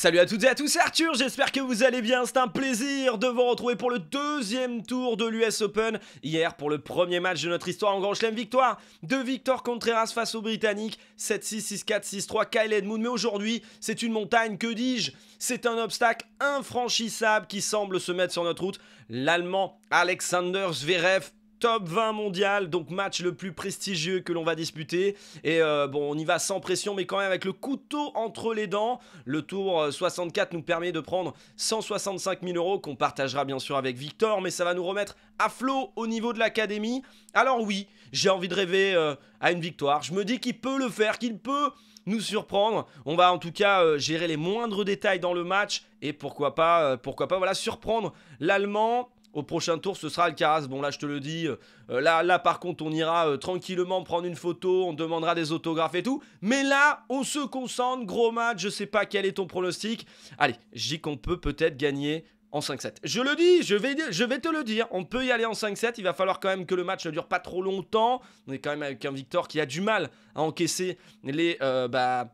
Salut à toutes et à tous, c'est Arthur, j'espère que vous allez bien, c'est un plaisir de vous retrouver pour le deuxième tour de l'US Open, hier pour le premier match de notre histoire en Grand Chelem, victoire de Victor Contreras face aux Britanniques, 7-6, 6-4, 6-3, Kyle Edmund, mais aujourd'hui c'est une montagne, que dis-je, c'est un obstacle infranchissable qui semble se mettre sur notre route, l'Allemand Alexander Zverev top 20 mondial, donc match le plus prestigieux que l'on va disputer. Et euh, bon, on y va sans pression, mais quand même avec le couteau entre les dents. Le tour 64 euh, nous permet de prendre 165 000 euros qu'on partagera bien sûr avec Victor, mais ça va nous remettre à flot au niveau de l'académie. Alors oui, j'ai envie de rêver euh, à une victoire. Je me dis qu'il peut le faire, qu'il peut nous surprendre. On va en tout cas gérer les moindres détails dans le match et pourquoi pas, pourquoi pas, voilà, surprendre l'Allemand. Au prochain tour, ce sera Alcaraz. Bon, là, je te le dis. Euh, là, là, par contre, on ira euh, tranquillement prendre une photo. On demandera des autographes et tout. Mais là, on se concentre. Gros match. Je sais pas quel est ton pronostic. Allez, je qu'on peut peut-être gagner en 5-7. Je le dis, je vais, je vais te le dire. On peut y aller en 5-7. Il va falloir quand même que le match ne dure pas trop longtemps. On est quand même avec un Victor qui a du mal à encaisser les. Euh, bah,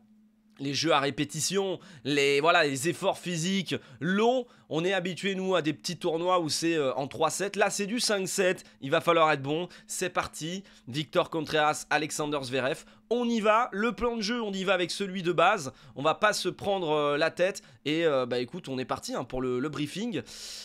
les jeux à répétition, les, voilà, les efforts physiques longs, on est habitué, nous, à des petits tournois où c'est euh, en 3-7. Là, c'est du 5-7. Il va falloir être bon. C'est parti. Victor Contreras, Alexander Zverev. On y va. Le plan de jeu, on y va avec celui de base. On va pas se prendre euh, la tête. Et euh, bah écoute, on est parti hein, pour le, briefing.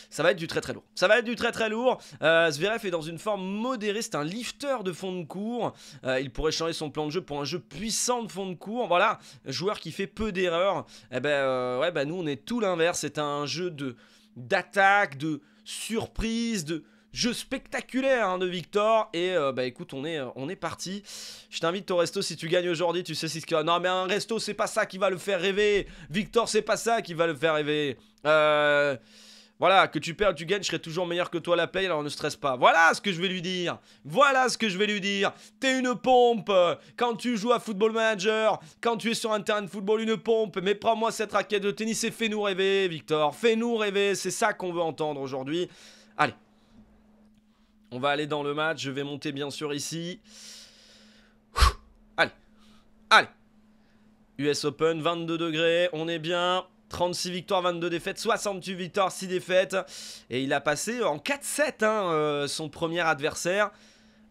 Ça va être du très très lourd. Ça va être du très très lourd. Zverev est dans une forme modérée. C'est un lifter de fond de cours. il pourrait changer son plan de jeu pour un jeu puissant de fond de cours. Voilà, joueur qui fait peu d'erreurs. Et eh ben ouais, bah nous, on est tout l'inverse. C'est un jeu de d'attaque, de surprise, de jeux spectaculaire hein, de Victor. Et euh, bah écoute, on est, euh, on est parti. Je t'invite au resto si tu gagnes aujourd'hui, tu sais ce qu'il y a. Non mais un resto, c'est pas ça qui va le faire rêver. Victor, c'est pas ça qui va le faire rêver. Euh... Voilà, que tu perds, tu gagnes, je serai toujours meilleur que toi à la paye, alors ne stresse pas. Voilà ce que je vais lui dire. Voilà ce que je vais lui dire. T'es une pompe. Quand tu joues à Football Manager, quand tu es sur un terrain de football, une pompe. Mais prends-moi cette raquette de tennis et fais-nous rêver, Victor. Fais-nous rêver. C'est ça qu'on veut entendre aujourd'hui. Allez. On va aller dans le match. Je vais monter, bien sûr, ici. Allez. Allez. US Open, 22 degrés. On est bien. 36 victoires, 22 défaites, 68 victoires, 6 défaites. Et il a passé en 4-7 hein, euh, son premier adversaire.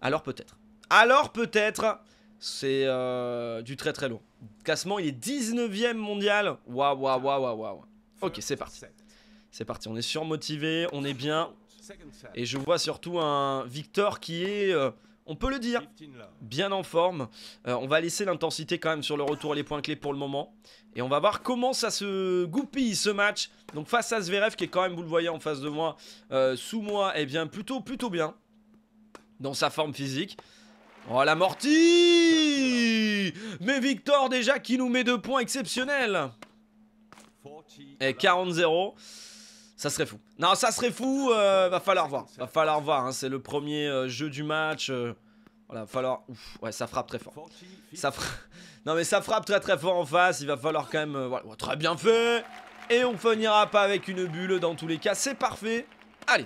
Alors peut-être. Alors peut-être. C'est euh, du très très long. Classement, il est 19ème mondial. Waouh, waouh, waouh, waouh, Ok, c'est parti. C'est parti, on est surmotivé, on est bien. Et je vois surtout un Victor qui est... Euh, on peut le dire, bien en forme. Euh, on va laisser l'intensité quand même sur le retour et les points clés pour le moment. Et on va voir comment ça se goupille ce match. Donc face à Zverev qui est quand même, vous le voyez en face de moi, euh, sous moi, et eh bien plutôt, plutôt bien dans sa forme physique. Oh mortie Mais Victor déjà qui nous met deux points exceptionnels. Et 40-0. Ça serait fou. Non, ça serait fou, euh, va falloir voir. Va falloir voir, hein. c'est le premier euh, jeu du match. Euh, voilà, va falloir... Ouf, ouais, ça frappe très fort. Ça Non mais ça frappe très très fort en face, il va falloir quand même... Voilà. très bien fait Et on finira pas avec une bulle dans tous les cas, c'est parfait. Allez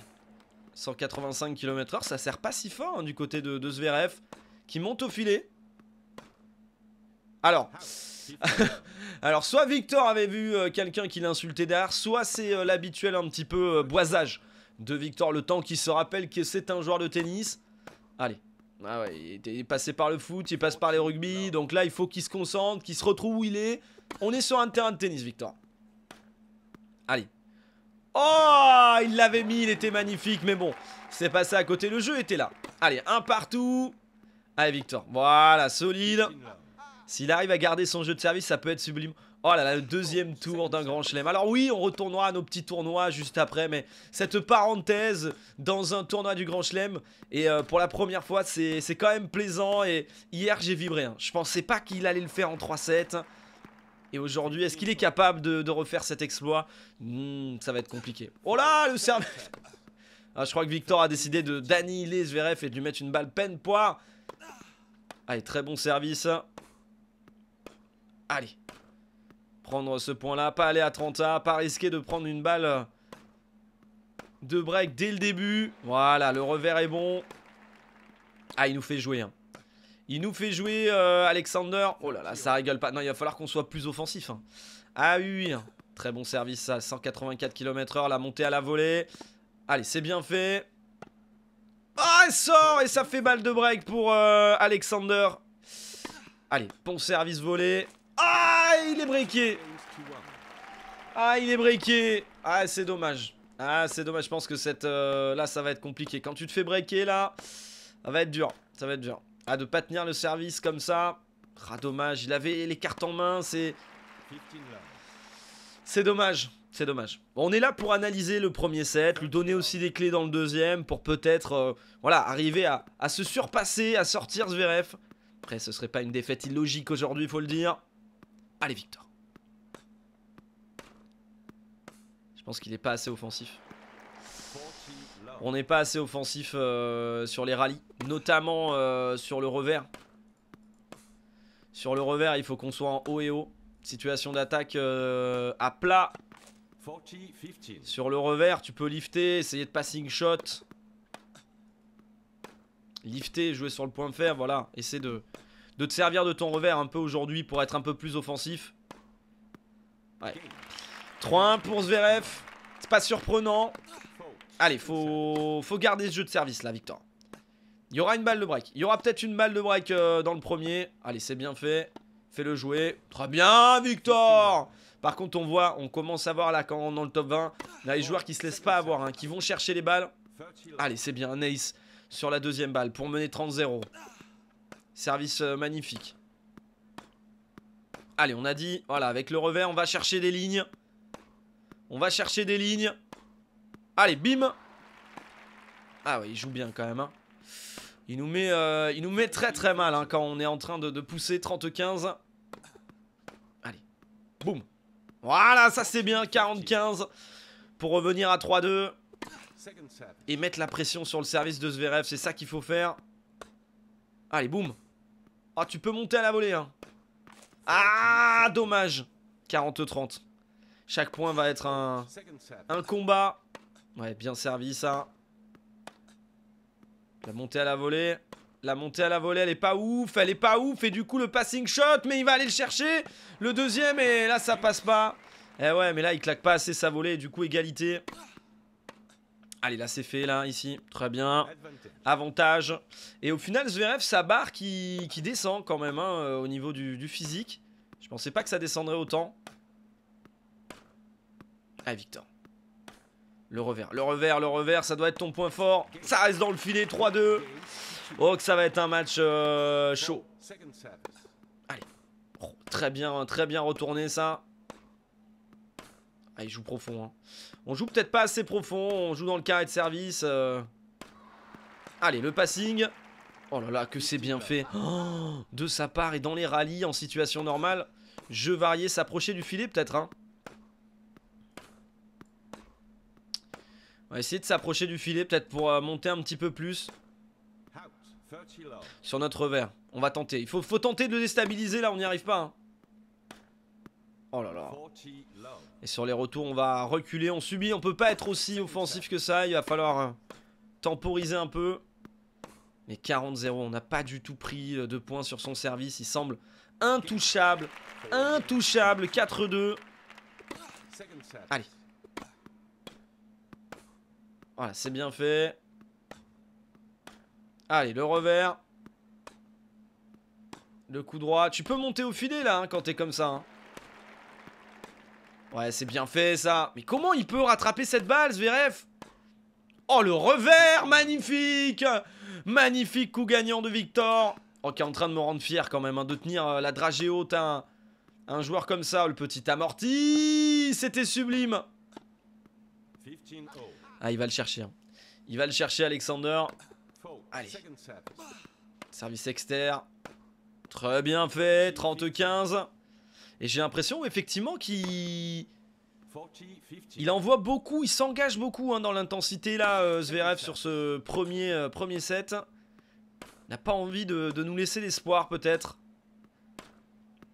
185 km h ça sert pas si fort hein, du côté de, de VRF qui monte au filet. Alors, alors soit Victor avait vu euh, quelqu'un qui l'insultait derrière, soit c'est euh, l'habituel un petit peu euh, boisage de Victor, le temps qui se rappelle que c'est un joueur de tennis. Allez, ah il, est, passé par le foot, il passe par les rugby, donc là il faut qu'il se concentre, qu'il se retrouve où il est. On est sur un terrain de tennis, Victor. Allez. Oh, il l'avait mis, il était magnifique, mais bon, c'est passé à côté, le jeu était là. Allez, un partout. Allez, Victor, voilà, solide. S'il arrive à garder son jeu de service, ça peut être sublime. Oh là là, le deuxième oh, tour d'un grand chelem. Alors oui, on retournera à nos petits tournois juste après, mais cette parenthèse dans un tournoi du grand chelem, et euh, pour la première fois, c'est quand même plaisant, et hier j'ai vibré. Hein. Je pensais pas qu'il allait le faire en 3-7. Et aujourd'hui, est-ce qu'il est capable de, refaire cet exploit hmm, Ça va être compliqué. Oh là, le service. Ah, je crois que Victor a décidé d'annihiler Zverev et de lui mettre une balle peine poire. Allez, très bon service. Allez. Prendre ce point-là, pas aller à 30A, pas risquer de prendre une balle euh, de break dès le début. Voilà, le revers est bon. Ah, il nous fait jouer. Hein. Il nous fait jouer euh, Alexander. Oh là là, ça rigole pas. Non, il va falloir qu'on soit plus offensif. Hein. Ah oui, hein. Très bon service, ça. 184 km heure, la montée à la volée. Allez, c'est bien fait. Ah, sort et ça fait balle de break pour euh, Alexander. Allez, bon service volé. Ah, il est breaké Ah, il est breaké Ah, c'est dommage. Ah, c'est dommage. Je pense que cette, euh, là, ça va être compliqué. Quand tu te fais breaker, là, ça va être dur. Ça va être dur. Ah, de pas tenir le service comme ça. Ah, dommage. Il avait les cartes en main. C'est... C'est dommage. C'est dommage. on est là pour analyser le premier set, lui donner aussi des clés dans le deuxième pour peut-être euh, voilà, arriver à, à, se surpasser, à sortir ce VRF Après, ce serait pas une défaite illogique aujourd'hui, faut le dire. Allez, Victor. Je pense qu'il n'est pas assez offensif. On n'est pas assez offensif euh, sur les rallyes, notamment euh, sur le revers. Sur le revers, il faut qu'on soit en haut et haut. Situation d'attaque euh, à plat. Sur le revers, tu peux lifter, essayer de passing shot. Lifter, jouer sur le point de fer, voilà. Essayer de, de te servir de ton revers un peu aujourd'hui pour être un peu plus offensif. Ouais. 3-1 pour Zverev. C'est pas surprenant. Allez, faut, faut garder ce jeu de service là, Victor. Il y aura une balle de break. Il y aura peut-être une balle de break euh, dans le premier. Allez, c'est bien fait. Fais-le jouer. Très bien, Victor Par contre, on voit, on commence à voir là, quand on est dans le top 20, là, les joueurs qui se laissent pas avoir, hein, qui vont chercher les balles. Allez, c'est bien, nice sur la deuxième balle pour mener 30-0. Service euh, magnifique. Allez, on a dit, voilà, avec le revers, on va chercher des lignes. On va chercher des lignes. Allez, bim Ah ouais, il joue bien quand même. Hein. Il, nous met, euh, il nous met très très mal hein, quand on est en train de, de pousser 30-15. Allez, boum Voilà, ça c'est bien, 40-15 pour revenir à 3-2 et mettre la pression sur le service de Zverev, c'est ça qu'il faut faire. Allez, boum ah, tu peux monter à la volée, hein. Ah, dommage. 40-30. Chaque point va être un, combat. Ouais, bien servi, ça. La montée à la volée. La montée à la volée, elle est pas ouf, elle est pas ouf. Et du coup, le passing shot, mais il va aller le chercher. Le deuxième, et là, ça passe pas. Eh ouais, mais là, il claque pas assez sa volée. du coup, égalité. Allez, là c'est fait, là, ici. Très bien. Avantage. Et au final, Zverev, sa barre qui, descend quand même hein, euh, au niveau du, physique. Je pensais pas que ça descendrait autant. Ah, Victor. Le revers, le revers, le revers, ça doit être ton point fort. Ça reste dans le filet, 3-2. Oh, que ça va être un match euh, chaud. Allez. très bien, très bien retourné ça. Ah, il joue profond. Hein. On joue peut-être pas assez profond. On joue dans le carré de service. Euh. Allez, le passing. Oh là là, que c'est bien fait. Oh, de sa part et dans les rallyes en situation normale. Je varier, s'approcher du filet peut-être. Hein. On va essayer de s'approcher du filet peut-être pour euh, monter un petit peu plus. Sur notre revers. On va tenter. Il faut, faut tenter de déstabiliser là, on n'y arrive pas. Hein. Oh là là. Et sur les retours, on va reculer, on subit. On peut pas être aussi offensif que ça. Il va falloir hein, temporiser un peu. Mais 40-0, on n'a pas du tout pris euh, de points sur son service. Il semble intouchable. Intouchable. 4-2. Allez. Voilà, c'est bien fait. Allez, le revers. Le coup droit. Tu peux monter au filet, là, hein, quand t'es comme ça. Hein. Ouais, c'est bien fait, ça. Mais comment il peut rattraper cette balle, Zverev Oh, le revers Magnifique Magnifique coup gagnant de Victor Ok, oh, en train de me rendre fier, quand même, hein, de tenir euh, la dragée haute à un, joueur comme ça. Le petit amorti C'était sublime Ah, il va le chercher. Hein. Il va le chercher, Alexander. Allez. Service externe. Très bien fait, 30-15. Et j'ai l'impression, effectivement, qu'il... Il envoie beaucoup, il s'engage beaucoup hein, dans l'intensité là, euh, Zverev sur ce premier, set. Euh, premier set. N'a pas envie de, nous laisser l'espoir peut-être.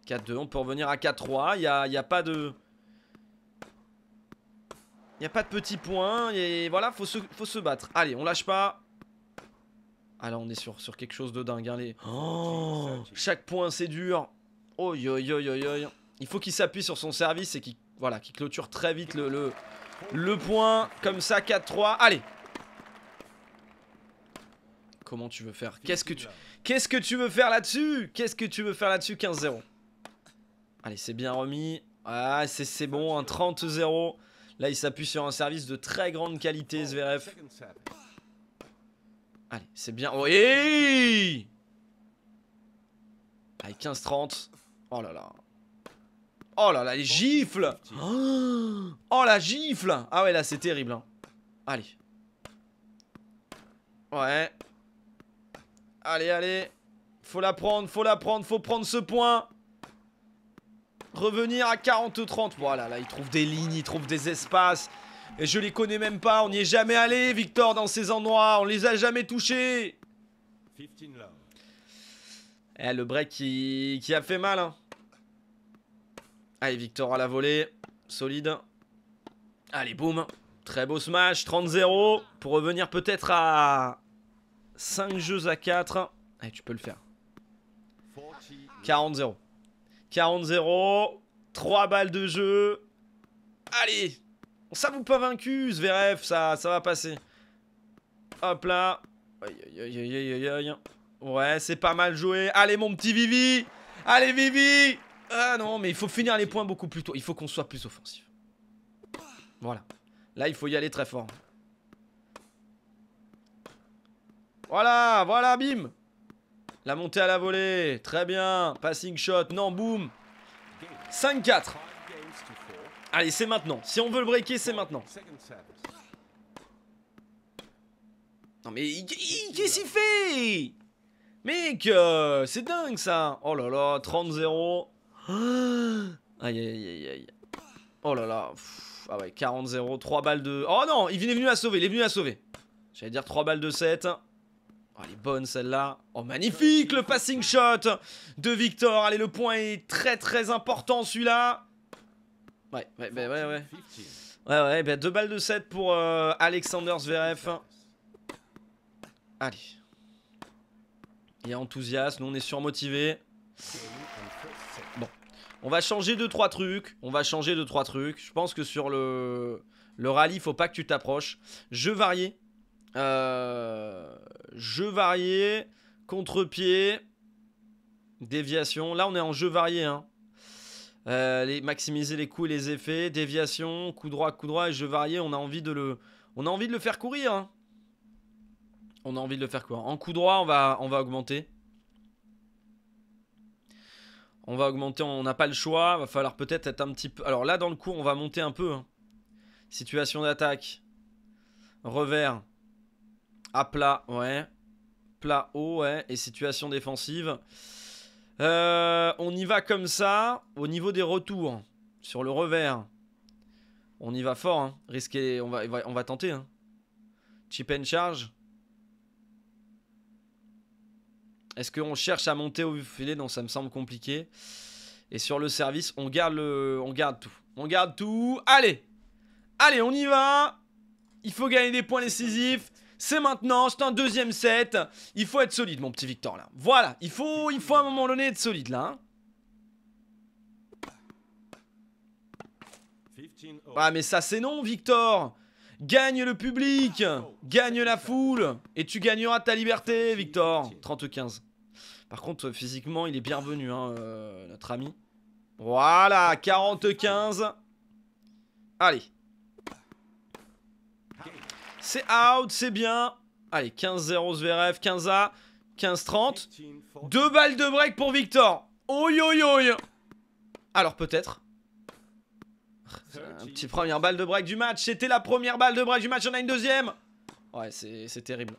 4-2, on peut revenir à 4-3, il n'y a, pas de... Il n'y a pas de petits points, et voilà, faut faut se battre. Allez, on lâche pas. Ah là, on est sur, quelque chose de dingue, hein, oh, chaque point c'est dur. Oh, il faut qu'il s'appuie sur son service et qu'il voilà, clôture très vite le, le, point. Comme ça, 4-3. Allez Comment tu veux faire Qu'est-ce que tu que tu veux faire là-dessus Qu'est-ce que tu veux faire là-dessus 15-0. Allez, c'est bien remis. Ah, c'est bon, un 30-0. Là, il s'appuie sur un service de très grande qualité, Zverev. Allez, c'est bien. Oui oh, Allez, 15-30. Oh là là. Oh là là, les gifles oh, oh la gifle Ah ouais, là, c'est terrible. Hein. Allez. Ouais. Allez, allez. Faut la prendre, faut la prendre, faut prendre ce point. Revenir à 40-30. Voilà, là, il trouve des lignes, il trouve des espaces. Et je les connais même pas, on n'y est jamais allé, Victor, dans ces endroits. On les a jamais touchés. 15 eh, le break qui, qui a fait mal. Hein. Allez, Victor à la volée. Solide. Allez, boum. Très beau smash. 30-0. Pour revenir peut-être à 5 jeux à 4. Allez, tu peux le faire. 40-0. 40-0. 3 balles de jeu. Allez Ça vous pas vaincu, Zverev, ça, ça va passer. Hop là. Aïe, aïe, aïe, aïe, aïe, Ouais, c'est pas mal joué. Allez, mon petit Vivi Allez, Vivi ah non, mais il faut finir les points beaucoup plus tôt. Il faut qu'on soit plus offensif. Voilà. Là, il faut y aller très fort. Voilà, voilà, bim La montée à la volée. Très bien. Passing shot. Non, boum 5-4. Allez, c'est maintenant. Si on veut le breaker, c'est maintenant. Non mais qu'est-ce qu'il fait Mec, euh, c'est dingue ça Oh là là, 30-0. Aïe, aïe, aïe, aïe. Oh là là. ah ouais, 40-0, 3 balles de... Oh non, il est venu à sauver, il est venu à sauver. J'allais dire 3 balles de 7. Oh, elle est bonne celle-là. Oh, magnifique le passing shot de Victor. Allez, le point est très très important celui-là. Ouais, ouais, ouais, ouais. Ouais, 2 ben, balles de 7 pour euh, Alexander Zverev. Allez. Il est enthousiaste, nous on est surmotivés. On va changer 2 trois trucs. On va changer 2 trois trucs. Je pense que sur le, le rallye, faut pas que tu t'approches. Je varié. Euh, jeu varié. Contre-pied. Déviation. Là, on est en jeu varié. Hein. Euh, maximiser les coups et les effets. Déviation. Coup droit, coup droit et jeu varié. On a envie de le, on a envie de le faire courir. Hein. On a envie de le faire courir. En coup droit, on va, on va augmenter. On va augmenter, on n'a pas le choix. Va falloir peut-être être un petit peu. Alors là, dans le coup, on va monter un peu. Hein. Situation d'attaque. Revers. À plat, ouais. Plat haut, ouais. Et situation défensive. Euh, on y va comme ça. Au niveau des retours. Sur le revers. On y va fort. Hein. Risquer, on va, on va tenter. Hein. Chip and charge. Est-ce qu'on cherche à monter au filet Non, ça me semble compliqué. Et sur le service, on garde, le... on garde tout. On garde tout. Allez Allez, on y va Il faut gagner des points décisifs. C'est maintenant, c'est un deuxième set. Il faut être solide, mon petit Victor, là. Voilà, il faut, il faut à un moment donné être solide, là. Ah, mais ça, c'est non, Victor Gagne le public, gagne la foule, et tu gagneras ta liberté, Victor. 30-15. Par contre, physiquement, il est bienvenu, hein, euh, notre ami. Voilà, 40-15. Allez. C'est out, c'est bien. Allez, 15-0 Zverev, 15A, 15-30. Deux balles de break pour Victor. Oi, oi, oi. Alors peut-être. Un petit première balle de break du match. C'était la première balle de break du match. On a une deuxième. Ouais, c'est terrible.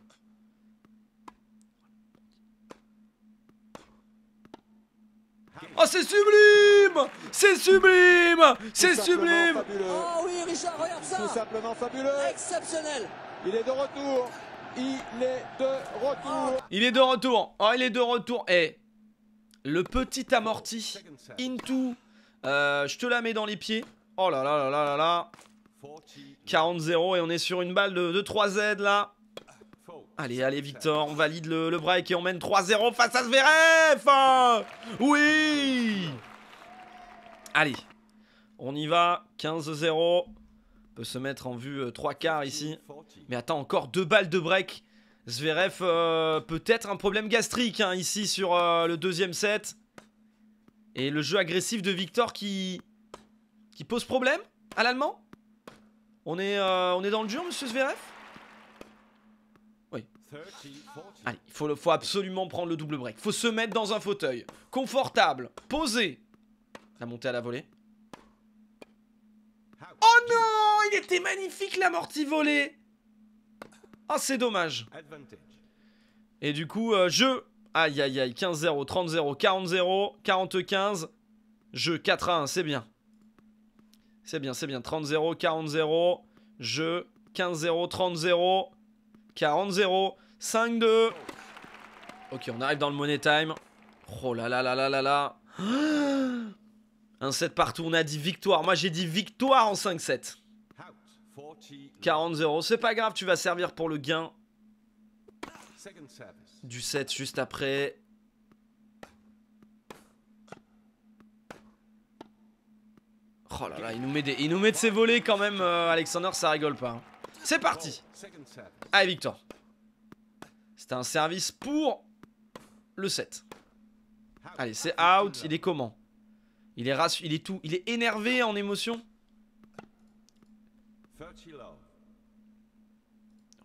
Oh, c'est sublime C'est sublime C'est sublime Oh oui, Richard, regarde ça Tout simplement fabuleux Exceptionnel Il est de retour Il est de retour oh. Il est de retour Oh, il est de retour Et eh, le petit amorti, into, euh, je te la mets dans les pieds. Oh là là là là là là 40-0 et on est sur une balle de, 3Z là. Allez, allez Victor, on valide le, break et on mène 3-0 face à Zverev Oui Allez, on y va, 15-0. On peut se mettre en vue 3 euh, quarts ici. Mais attends, encore deux balles de break. Zverev, euh, peut-être un problème gastrique hein, ici sur euh, le deuxième set. Et le jeu agressif de Victor qui, qui pose problème à l'allemand on est, euh, on est dans le dur, monsieur Zverev Oui. Allez, il faut, faut, absolument prendre le double break. faut se mettre dans un fauteuil. Confortable, posé. La montée à la volée. Oh non Il était magnifique, l'amorti volée oh, c'est dommage. Et du coup, Je, euh, jeu. Aïe, aïe, aïe. 15-0, 30-0, 40-0, 40-15. Jeu 4 1, c'est bien. C'est bien, c'est bien. 30-0, 40-0. Jeu. 15-0, 30-0. 40-0. 5-2. Ok, on arrive dans le money time. Oh là là là là là là. Un 7 partout, on a dit victoire. Moi j'ai dit victoire en 5-7. 40-0, c'est pas grave, tu vas servir pour le gain du 7 juste après. Oh là là, il nous met, il nous met de ses volets quand même, euh, Alexander, ça rigole pas. Hein. C'est parti Allez, Victor, C'était un service pour le set. Allez, c'est out. Il est comment Il est il est tout. Il est énervé en émotion.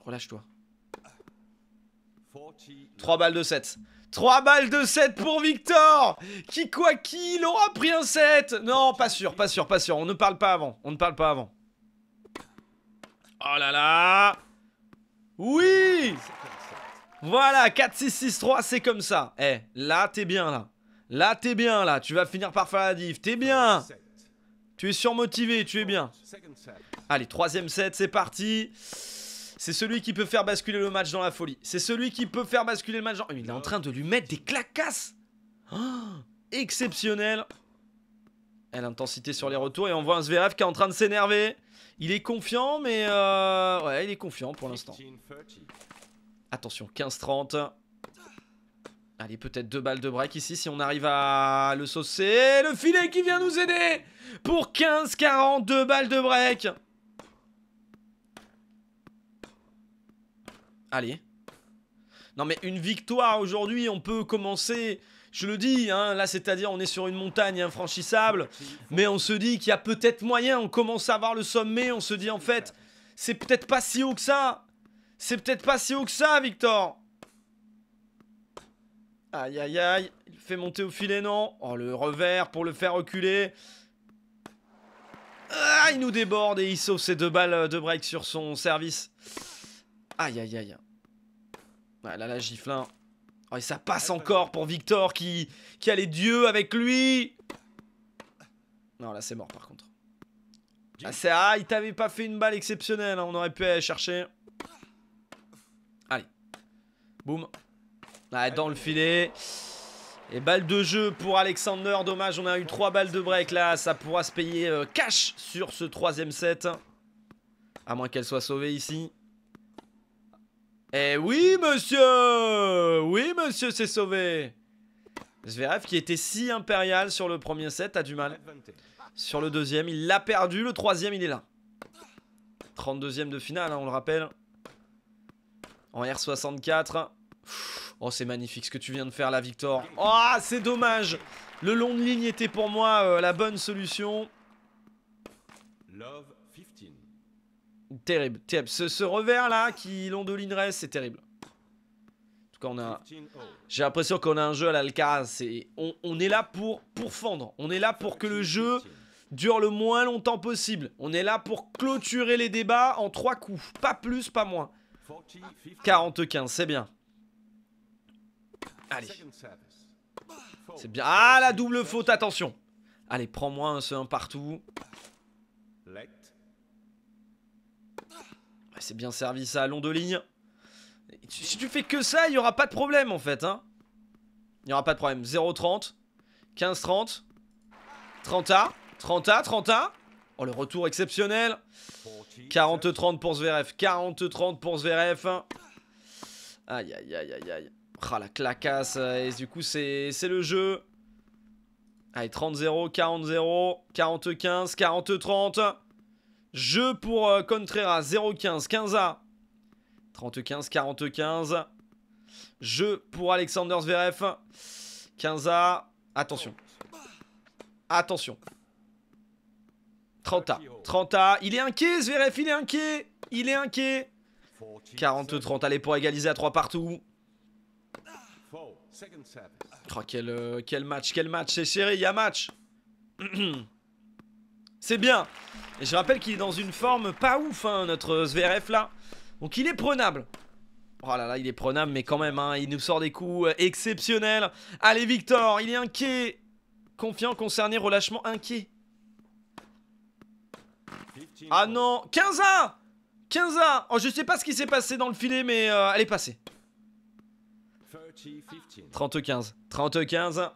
Relâche-toi. 3 balles de 7. 3 balles de 7 pour Victor Qui quoi qui, il aura pris un 7 Non, pas sûr, pas sûr, pas sûr. On ne parle pas avant. On ne parle pas avant. Oh là là Oui Voilà, 4-6-6-3, c'est comme ça. Eh, là, t'es bien, là. Là, t'es bien, là. Tu vas finir par faire la div. T'es bien Tu es surmotivé, tu es bien. Allez, troisième set, c'est parti c'est celui qui peut faire basculer le match dans la folie. C'est celui qui peut faire basculer le match dans... Il est en train de lui mettre des claquasses oh, Exceptionnel. Exceptionnel a l'intensité sur les retours et on voit un Zverev qui est en train de s'énerver. Il est confiant, mais... Euh, ouais, il est confiant pour l'instant. Attention, 15-30. Allez, peut-être deux balles de break ici si on arrive à le saucer. Le filet qui vient nous aider pour 15-40, deux balles de break. Allez. Non mais une victoire aujourd'hui, on peut commencer, je le dis, hein, là c'est-à-dire on est sur une montagne infranchissable, mais on se dit qu'il y a peut-être moyen, on commence à voir le sommet, on se dit en fait, c'est peut-être pas si haut que ça. C'est peut-être pas si haut que ça, Victor. Aïe, aïe, aïe. Il fait monter au filet, non Oh, le revers pour le faire reculer. Ah, il nous déborde et il sauve ses deux balles de break sur son service. Aïe, aïe, aïe. Bah, là là, gifle, Oh, et ça ah, passe encore pour Victor qui, qui a les dieux avec lui. Non, là c'est mort par contre. Ah, ah, il t'avait pas fait une balle exceptionnelle, hein, on aurait pu aller chercher. Allez. Boum. Ah, dans le filet. Et balle de jeu pour Alexander, dommage, on a eu trois balles de break là, ça pourra se payer euh, cash sur ce troisième set. À moins qu'elle soit sauvée ici. Eh oui, monsieur Oui, monsieur c'est sauvé Zverev, qui était si impérial sur le premier set, a du mal. Sur le deuxième, il l'a perdu. Le troisième, il est là. 32e de finale, hein, on le rappelle. En R64. oh, c'est magnifique ce que tu viens de faire la victoire. Oh, ah, c'est dommage Le long de ligne était pour moi euh, la bonne solution. Love Terrible, Ce, revers-là qui l'ondolinerait, c'est terrible. En tout cas, on a... J'ai l'impression qu'on a un jeu à l'Alcaraz. On, on est là pour, pour fendre. On est là pour que le jeu dure le moins longtemps possible. On est là pour clôturer les débats en trois coups. Pas plus, pas moins. 40-15, c'est bien. Allez. C'est bien. Ah, la double faute, attention. Allez, prends-moi un, un partout. c'est bien servi ça, long de ligne. Si tu fais que ça, il n'y aura pas de problème en fait. Hein. Il n'y aura pas de problème. 030 30 15-30, 30A, 30A, 30A. Oh, le retour exceptionnel. 40-30 pour Zverev, 40-30 pour Zverev. Aïe, aïe, aïe, aïe, aïe. Oh la clacasse. Euh, du coup, c'est le jeu. Allez, 30-0, 40-0, 40-15, 40-30. Jeu pour euh, Contreras, 0-15, 15A. 30-15, 40-15. Jeu pour Alexander Zverev. 15A. Attention. Attention. 30A. 30A. Il est inquiet, Zverev, il est inquiet. Il est inquiet. 40-30, allez pour égaliser à 3 partout. Oh, quel, euh, quel match, quel match, c'est serré, il y a match. C'est bien. Et je rappelle qu'il est dans une forme pas ouf, hein, notre Zverev là. Donc il est prenable. Oh là là, il est prenable, mais quand même, hein, il nous sort des coups euh, exceptionnels. Allez, Victor, il est inquiet. Confiant, concerné, relâchement, inquiet. Ah non, 15 à, 15 à. Oh, je sais pas ce qui s'est passé dans le filet, mais euh, elle est passée. 30-15. 30-15.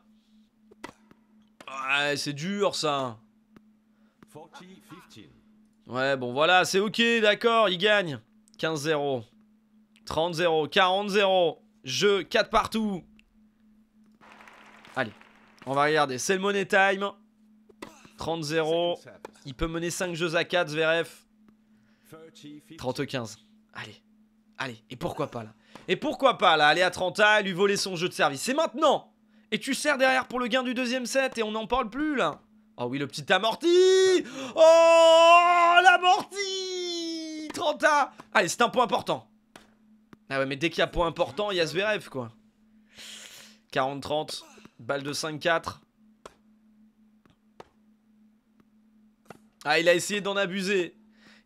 Ouais, c'est dur, ça. Ouais, bon voilà, c'est ok, d'accord, il gagne. 15-0, 30-0, 40-0, jeu 4 partout. Allez, on va regarder, c'est le money time. 30-0, il peut mener 5 jeux à 4, Zverev. 30-15, allez, allez, et pourquoi pas là Et pourquoi pas là, aller à 30 et lui voler son jeu de service, c'est maintenant Et tu sers derrière pour le gain du deuxième set et on n'en parle plus là Oh oui, le petit amorti Oh, l'amorti 30 A Allez, c'est un point important. Ah ouais, mais dès qu'il y a point important, il y a VRF quoi. 40-30, balle de 5-4. Ah, il a essayé d'en abuser.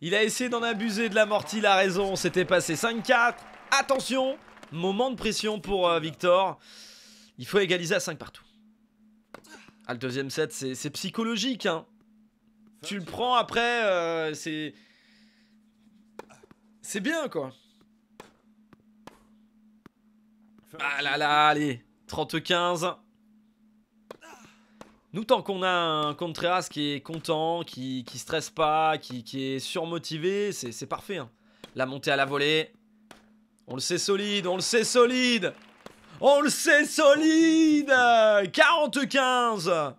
Il a essayé d'en abuser de l'amorti, il a raison. C'était passé 5-4. Attention Moment de pression pour euh, Victor. Il faut égaliser à 5 partout. Ah, le deuxième set, c'est psychologique. Hein. Tu le prends après, euh, c'est. C'est bien, quoi. Ah là là, allez. 30-15. Nous, tant qu'on a un Contreras qui est content, qui, qui stresse pas, qui, qui est surmotivé, c'est parfait. Hein. La montée à la volée. On le sait solide, on le sait solide. On le sait solide 40-15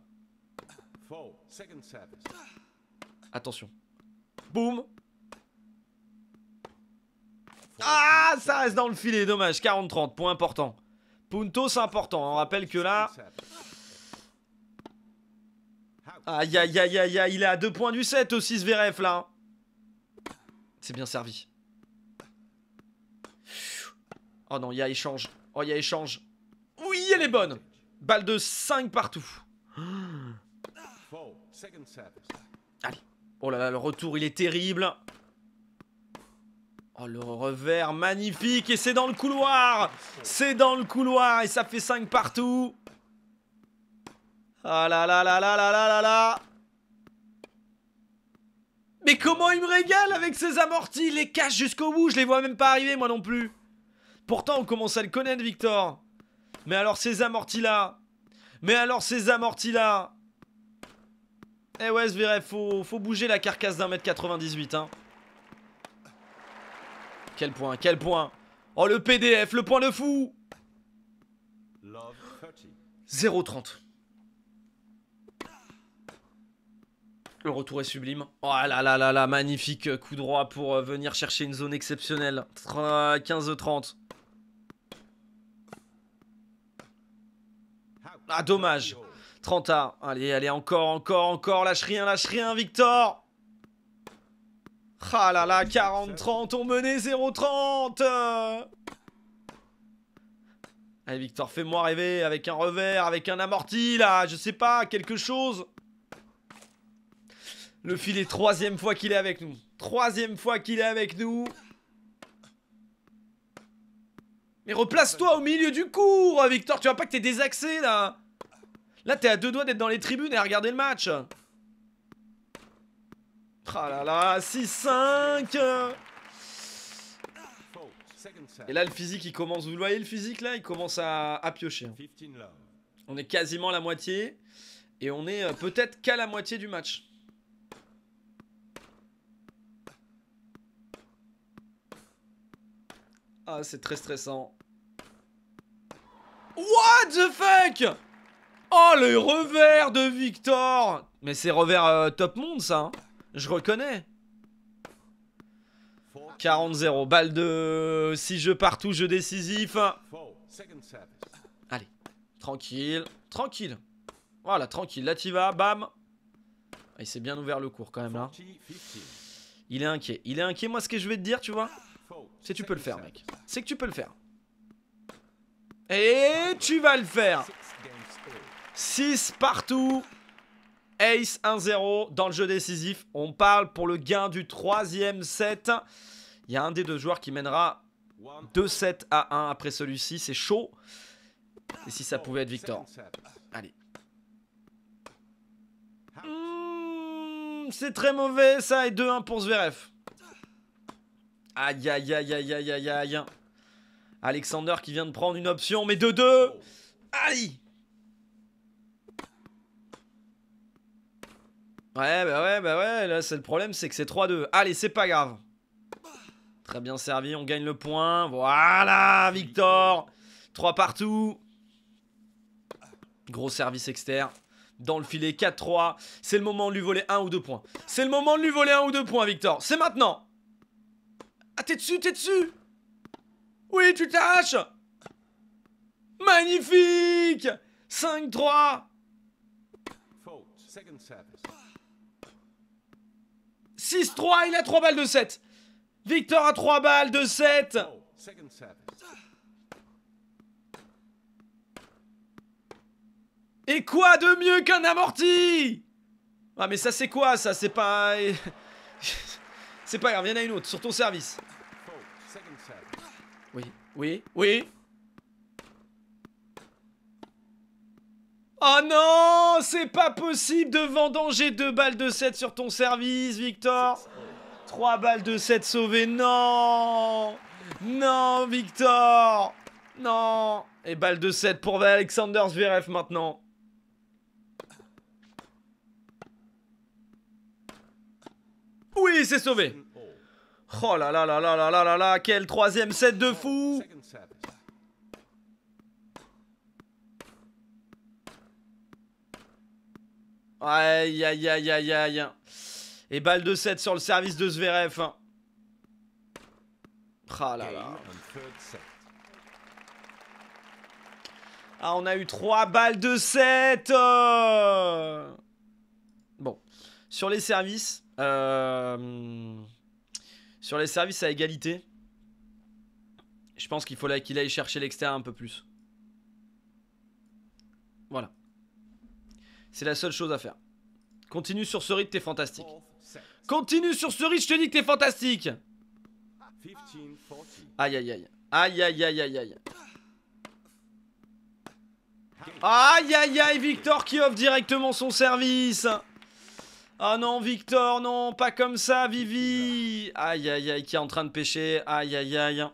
Attention. Boum Ah Ça reste dans le filet, dommage. 40-30, point important. Punto, c'est important. On rappelle que là... Aïe, aïe, aïe, aïe, aïe. Il est à 2 points du 7 aussi, ce VRF, là. C'est bien servi. Oh non, il y a échange. Oh, il y a échange. Oui, elle est bonne. Balle de 5 partout. Allez. Oh là là, le retour, il est terrible. Oh, le revers magnifique. Et c'est dans le couloir. C'est dans le couloir. Et ça fait 5 partout. Ah là là là là là là là là Mais comment il me régale avec ses amortis Il les cache jusqu'au bout, je les vois même pas arriver moi non plus Pourtant, on commence à le connaître, Victor. Mais alors ces amortis-là Mais alors ces amortis-là Eh ouais, Zverev, faut, faut bouger la carcasse d'un mètre 98, hein. Quel point, quel point Oh, le PDF, le point de fou 0,30. Le retour est sublime. Oh là là là là, magnifique coup droit pour euh, venir chercher une zone exceptionnelle. 15-30. Ah, dommage. 30 à. Allez, allez, encore, encore, encore. Lâche rien, lâche rien, Victor. Ah là là, 40-30, on menait 0-30 Allez Victor, fais-moi rêver avec un revers, avec un amorti là, je sais pas, quelque chose Le filet, troisième fois qu'il est avec nous Troisième fois qu'il est avec nous mais replace-toi au milieu du cours, hein, Victor Tu vois pas que t'es désaxé, là Là, t'es à deux doigts d'être dans les tribunes et à regarder le match Ah là là, 6-5 Et là, le physique, il commence... Vous le voyez, le physique, là Il commence à, à piocher. Hein. On est quasiment à la moitié. Et on est euh, peut-être qu'à la moitié du match. Ah, c'est très stressant. What the fuck Oh, les revers de Victor Mais c'est revers euh, top monde, ça. Hein. Je reconnais. 40-0. Balle de... 6 jeux partout, jeu décisif. Allez. Tranquille. Tranquille. Voilà, tranquille. Là, tu vas. Bam. Ah, il s'est bien ouvert le cours, quand même, là. Il est inquiet. Il est inquiet. Moi, ce que je vais te dire, tu vois c'est que tu peux le faire, mec. C'est que tu peux le faire. Et tu vas le faire 6 partout Ace 1-0 dans le jeu décisif. On parle pour le gain du troisième set. Il y a un des deux joueurs qui mènera 2-7 à 1 après celui-ci. C'est chaud. Et si ça pouvait être Victor Allez. Hmm, c'est très mauvais ça et 2-1 pour Zverev. Aïe, aïe, aïe, aïe, aïe, aïe, aïe. Alexander qui vient de prendre une option, mais 2-2. Aïe Ouais, bah ouais, bah ouais, là, c'est le problème, c'est que c'est 3-2. Allez, c'est pas grave. Très bien servi, on gagne le point. Voilà, Victor 3 partout. Gros service externe. Dans le filet, 4-3. C'est le moment de lui voler 1 ou 2 points. C'est le moment de lui voler 1 ou 2 points, Victor. C'est maintenant ah, t'es dessus, t'es dessus Oui, tu tâches Magnifique 5-3 6-3, il a 3 balles de 7 Victor a 3 balles de 7 Et quoi de mieux qu'un amorti Ah mais ça c'est quoi ça C'est pas... C'est pas grave, viens à une autre, sur ton service. Oui, oui, oui. Oh non, c'est pas possible de vendanger deux balles de 7 sur ton service, Victor. Trois balles de 7 sauvées, non. Non, Victor. Non. Et balles de 7 pour Alexander Zverev maintenant. Oui, c'est sauvé. Oh là là là là là là là là, quel troisième set de fou Aïe aïe aïe aïe aïe Et balle de 7 sur le service de Zverev Ah là là Ah on a eu 3 balles de 7 Bon, sur les services euh, sur les services à égalité, je pense qu'il faut qu'il aille chercher l'extérieur un peu plus. Voilà. C'est la seule chose à faire. Continue sur ce rythme, t'es fantastique. Continue sur ce rythme, je te dis que t'es fantastique. Aïe aïe aïe. Aïe aïe aïe aïe aïe. Aïe aïe aïe, Victor qui offre directement son service oh non, Victor, non, pas comme ça, Vivi Aïe, aïe, aïe, qui est en train de pêcher. Aïe, aïe, aïe.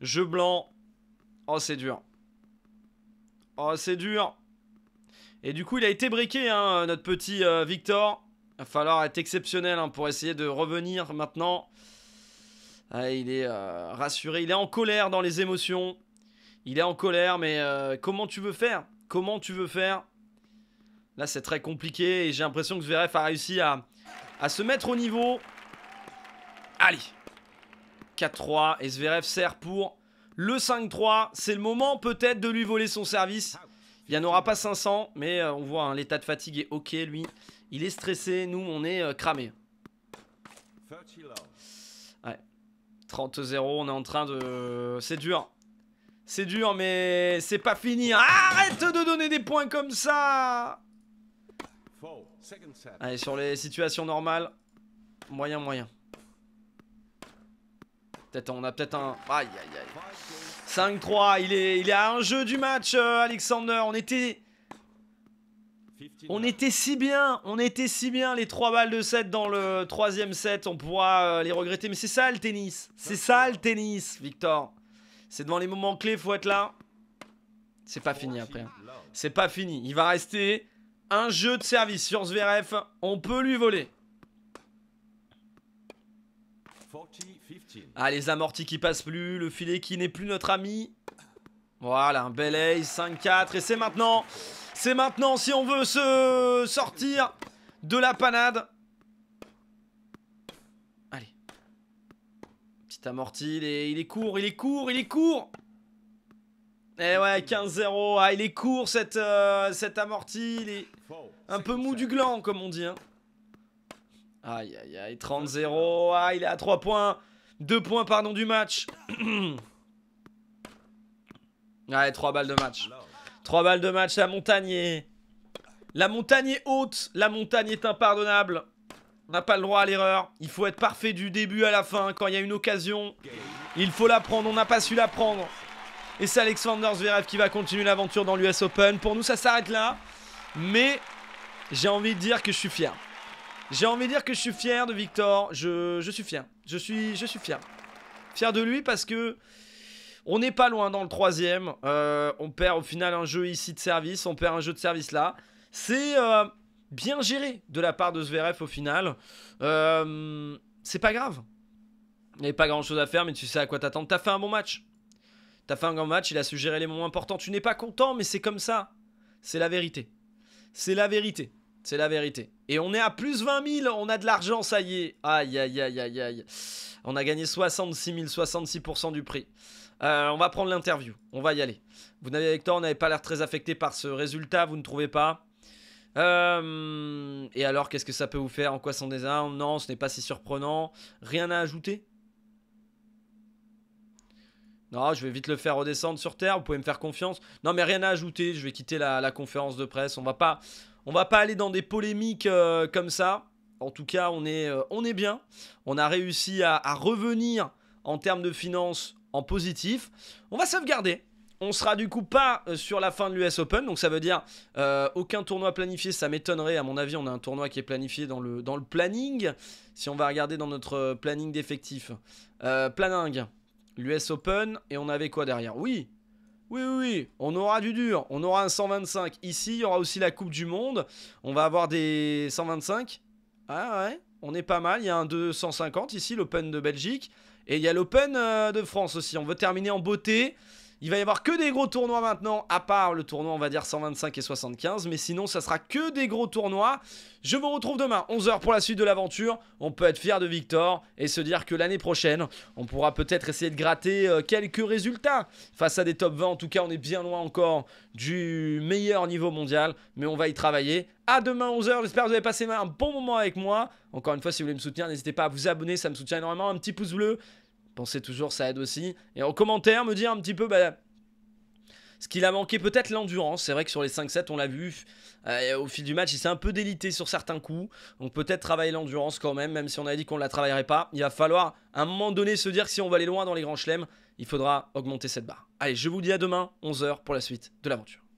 Jeu blanc. Oh, c'est dur. Oh, c'est dur. Et du coup, il a été briqué, hein, notre petit euh, Victor. Il va falloir être exceptionnel hein, pour essayer de revenir maintenant. Ah, il est euh, rassuré, il est en colère dans les émotions. Il est en colère, mais euh, comment tu veux faire Comment tu veux faire Là, c'est très compliqué et j'ai l'impression que Zverev a réussi à, se mettre au niveau. Allez 4-3 et Zverev sert pour le 5-3. C'est le moment peut-être de lui voler son service. Il n'y en aura pas 500, mais euh, on voit hein, l'état de fatigue est ok, lui. Il est stressé, nous, on est euh, cramé. Ouais. 30-0, on est en train de... C'est dur. C'est dur, mais c'est pas fini. Hein. Arrête de donner des points comme ça Allez, sur les situations normales, moyen, moyen. Peut-être, on a peut-être un... 5-3, il est, il est à un jeu du match, euh, Alexander. On était... On était si bien, on était si bien les 3 balles de 7 dans le troisième set, on pourra euh, les regretter, mais c'est ça le tennis, c'est ça le tennis, Victor. C'est devant les moments clés, faut être là. C'est pas fini après. Hein. C'est pas fini. Il va rester un jeu de service sur VRF. on peut lui voler. Ah, les amortis qui passent plus, le filet qui n'est plus notre ami. Voilà, un bel ace, 5-4, et c'est maintenant, c'est maintenant si on veut se sortir de la panade. Allez. Petit amorti, il est, court, il est court, il est court eh ouais, 15-0. Ah, il est court, cette, euh, amorti. Il est... Un peu mou du gland, comme on dit. Hein. Aïe, aïe, aïe, 30-0. Ah, il est à 3 points. 2 points, pardon, du match. Allez, 3 balles de match. 3 balles de match, la montagne est... La montagne est haute, la montagne est impardonnable. On n'a pas le droit à l'erreur. Il faut être parfait du début à la fin. Quand il y a une occasion, il faut la prendre. On n'a pas su la prendre. Et c'est Alexander Zverev qui va continuer l'aventure dans l'US Open. Pour nous, ça s'arrête là. Mais j'ai envie de dire que je suis fier. J'ai envie de dire que je suis fier de Victor. Je, suis fier. Je suis, je suis fier. Fier de lui parce que on n'est pas loin dans le troisième. Euh, on perd au final un jeu ici de service. On perd un jeu de service là. C'est euh, bien géré de la part de Zverev au final. Euh, c'est pas grave. Il n'y pas grand chose à faire, mais tu sais à quoi t'attendre. T'as fait un bon match. T'as fait un grand match. Il a suggéré les moments importants. Tu n'es pas content, mais c'est comme ça. C'est la vérité. C'est la vérité. C'est la vérité. Et on est à plus 20 000, on a de l'argent, ça y est. Aïe, aïe, aïe, aïe, aïe. On a gagné 66 000, 66% du prix. Euh, on va prendre l'interview, on va y aller. Vous n'avez, on n'avait pas l'air très affecté par ce résultat, vous ne trouvez pas euh, Et alors, qu'est-ce que ça peut vous faire En quoi sont des armes Non, ce n'est pas si surprenant. Rien à ajouter non, je vais vite le faire redescendre sur terre, vous pouvez me faire confiance. Non, mais rien à ajouter, je vais quitter la, conférence de presse. On va pas, on va pas aller dans des polémiques euh, comme ça. En tout cas, on est, euh, on est bien. On a réussi à, revenir en termes de finances en positif. On va sauvegarder. On sera du coup pas euh, sur la fin de l'US Open, donc ça veut dire aucun tournoi planifié, ça m'étonnerait, à mon avis on a un tournoi qui est planifié dans le, dans le planning, si on va regarder dans notre planning d'effectifs. Planning l'US Open, et on avait quoi derrière Oui, oui, oui, on aura du dur, on aura un 125. Ici, il y aura aussi la Coupe du Monde, on va avoir des 125. Ah ouais, on est pas mal, il y a un 250 ici, l'Open de Belgique. Et il y a l'Open euh, de France aussi, on veut terminer en beauté. Il va y avoir que des gros tournois maintenant, à part le tournoi, on va dire 125 et 75. Mais sinon, ça sera que des gros tournois. Je vous retrouve demain, 11h pour la suite de l'aventure. On peut être fier de Victor et se dire que l'année prochaine, on pourra peut-être essayer de gratter euh, quelques résultats face à des top 20. En tout cas, on est bien loin encore du meilleur niveau mondial, mais on va y travailler. À demain 11h, j'espère que vous avez passé un bon moment avec moi. Encore une fois, si vous voulez me soutenir, n'hésitez pas à vous abonner, ça me soutient énormément. Un petit pouce bleu, Pensez toujours, ça aide aussi. Et en commentaire, me dire un petit peu bah, ce qu'il a manqué, peut-être l'endurance. C'est vrai que sur les 5-7, on l'a vu. Euh, au fil du match, il s'est un peu délité sur certains coups. Donc peut-être travailler l'endurance quand même, même si on a dit qu'on ne la travaillerait pas. Il va falloir à un moment donné se dire que si on va aller loin dans les grands chelems, il faudra augmenter cette barre. Allez, je vous dis à demain, 11h, pour la suite de l'aventure.